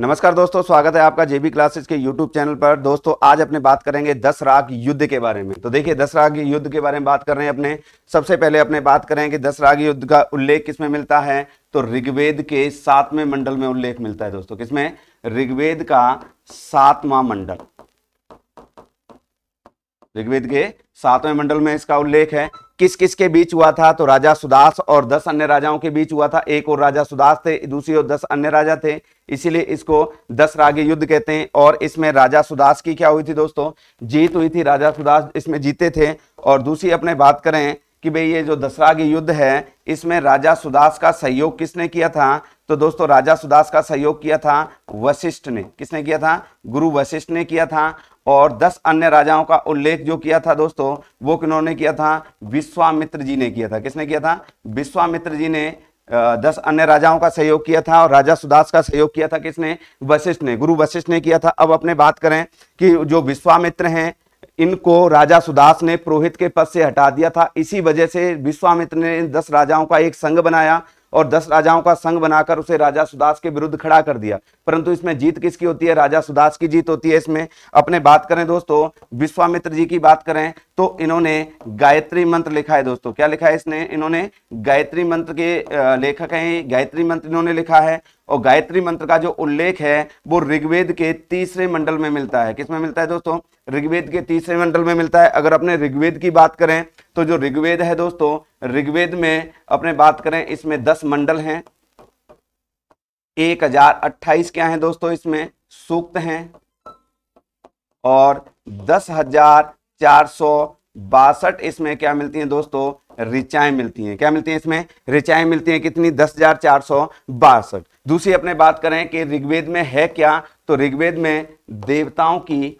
नमस्कार दोस्तों स्वागत है आपका जेबी क्लासेस के यूट्यूब चैनल पर दोस्तों आज अपने बात करेंगे दस राग युद्ध के बारे में तो देखिए दस राग युद्ध के बारे में बात कर रहे हैं अपने सबसे पहले अपने बात करें कि दस राग युद्ध का उल्लेख किसमें मिलता है तो ऋग्वेद के सातवें मंडल में उल्लेख मिलता है दोस्तों किसमें ऋग्वेद का सातवा मंडल ऋग्वेद के सातवें मंडल में इसका उल्लेख है किस किस के बीच हुआ था तो राजा सुदास और दस अन्य राजाओं के बीच हुआ था एक और राजा सुदास थे दूसरी और दस अन्य राजा थे इसीलिए इसको दस रागे युद्ध कहते हैं और इसमें राजा सुदास की क्या हुई थी दोस्तों जीत हुई थी राजा सुदास इसमें जीते थे और दूसरी अपने बात करें कि भाई ये जो दसरागी युद्ध है इसमें राजा सुदास का सहयोग किसने किया था तो दोस्तों राजा सुदास का सहयोग किया था वशिष्ठ ने किसने किया था गुरु वशिष्ठ ने किया था और दस अन्य राजाओं का उल्लेख जो किया था दोस्तों वो किन्होंने किया था विश्वामित्र जी ने किया था किसने किया था विश्वामित्र जी ने दस अन्य राजाओं का सहयोग किया था और राजा सुदास का सहयोग किया था किसने वशिष्ठ ने गुरु वशिष्ठ ने किया था अब अपने बात करें कि जो विश्वामित्र हैं इनको राजा सुदास ने पुरोहित के पद से हटा दिया था इसी वजह से विश्वामित्र ने दस राजाओं का एक संघ बनाया और दस राजाओं का संघ बनाकर उसे राजा सुदास के विरुद्ध खड़ा कर दिया परंतु इसमें जीत किसकी होती है राजा सुदास की जीत होती है इसमें अपने बात करें दोस्तों विश्वामित्र जी की बात करें तो इन्होंने गायत्री मंत्र लिखा है दोस्तों क्या लिखा है इसने इन्होंने गायत्री मंत्र के लेखक हैं गायत्री मंत्र इन्होंने लिखा है और गायत्री मंत्र का जो उल्लेख है वो ऋग्वेद के तीसरे मंडल में मिलता है किसमें मिलता है दोस्तों ऋग्वेद के तीसरे मंडल में मिलता है अगर अपने ऋग्वेद की बात करें तो जो ऋग्वेद है दोस्तों ऋग्वेद में अपने बात करें इसमें दस मंडल हैं एक हजार अट्ठाईस क्या है दोस्तों इसमें सूक्त हैं और दस हजार चार सौ बासठ इसमें क्या मिलती हैं दोस्तों रिचाएं मिलती हैं क्या मिलती हैं इसमें रिचाएं मिलती हैं कितनी दस हजार चार सौ बासठ दूसरी अपने बात करें कि ऋग्वेद में है क्या तो ऋग्वेद में देवताओं की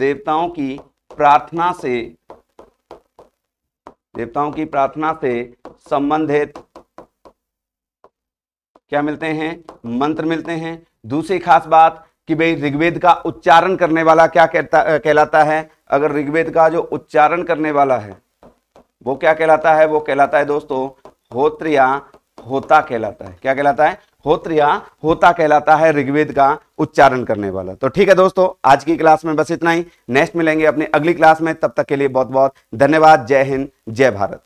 देवताओं की प्रार्थना से देवताओं की प्रार्थना से संबंधित क्या मिलते हैं मंत्र मिलते हैं दूसरी खास बात कि भाई ऋग्वेद का उच्चारण करने वाला क्या कहता कहलाता है अगर ऋग्वेद का जो उच्चारण करने वाला है वो क्या कहलाता है वो कहलाता है दोस्तों होत्र या होता कहलाता है क्या कहलाता है होत्र या होता कहलाता है ऋग्वेद का उच्चारण करने वाला तो ठीक है दोस्तों आज की क्लास में बस इतना ही नेक्स्ट मिलेंगे अपने अगली क्लास में तब तक के लिए बहुत बहुत धन्यवाद जय हिंद जय भारत